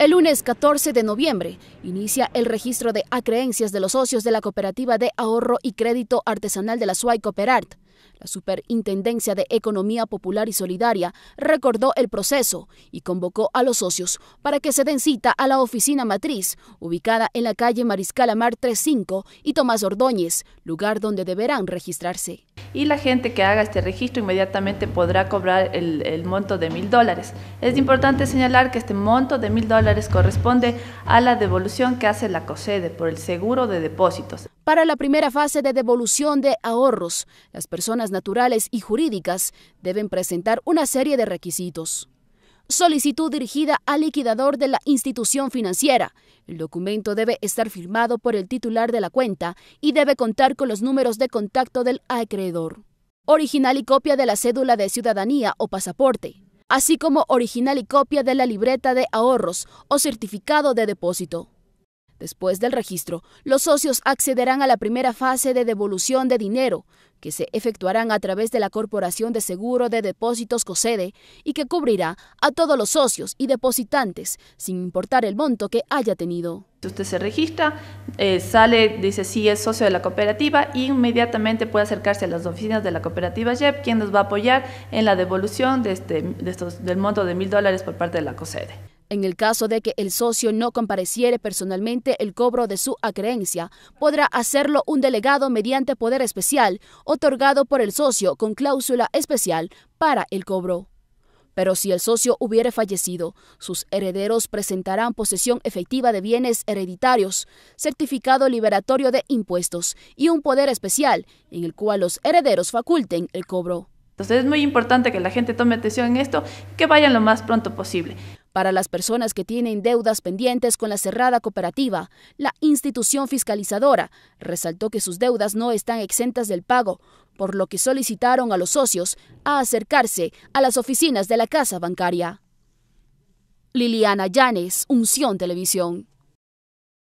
El lunes 14 de noviembre inicia el registro de acreencias de los socios de la Cooperativa de Ahorro y Crédito Artesanal de la SUAI Cooperart. La Superintendencia de Economía Popular y Solidaria recordó el proceso y convocó a los socios para que se den cita a la oficina matriz, ubicada en la calle Mariscal Amar 35 y Tomás Ordóñez, lugar donde deberán registrarse y la gente que haga este registro inmediatamente podrá cobrar el, monto de mil dólares. Es importante señalar que este monto de mil dólares corresponde a la devolución que hace la COSEDE por el seguro de depósitos. Para la primera fase de devolución de ahorros, las personas naturales y jurídicas deben presentar una serie de requisitos solicitud dirigida al liquidador de la institución financiera. El documento debe estar firmado por el titular de la cuenta y debe contar con los números de contacto del acreedor. Original y copia de la cédula de ciudadanía o pasaporte, así como original y copia de la libreta de ahorros o certificado de depósito. Después del registro, los socios accederán a la primera fase de devolución de dinero, que se efectuarán a través de la Corporación de Seguro de Depósitos COSEDE y que cubrirá a todos los socios y depositantes, sin importar el monto que haya tenido. Usted se registra, eh, sale, dice sí, es socio de la cooperativa y inmediatamente puede acercarse a las oficinas de la cooperativa JEP, quien nos va a apoyar en la devolución de este, del monto de mil dólares por parte de la COSEDE. En el caso de que el socio no compareciere personalmente el cobro de su acreencia, podrá hacerlo un delegado mediante poder especial otorgado por el socio con cláusula especial para el cobro. Pero si el socio hubiere fallecido, sus herederos presentarán posesión efectiva de bienes hereditarios, certificado liberatorio de impuestos y un poder especial en el cual los herederos faculten el cobro. Entonces es muy importante que la gente tome atención en esto que vayan lo más pronto posible. Para las personas que tienen deudas pendientes con la cerrada cooperativa, la institución fiscalizadora resaltó que sus deudas no están exentas del pago, por lo que solicitaron a los socios a acercarse a las oficinas de la casa bancaria. Liliana Llanes, Unción Televisión.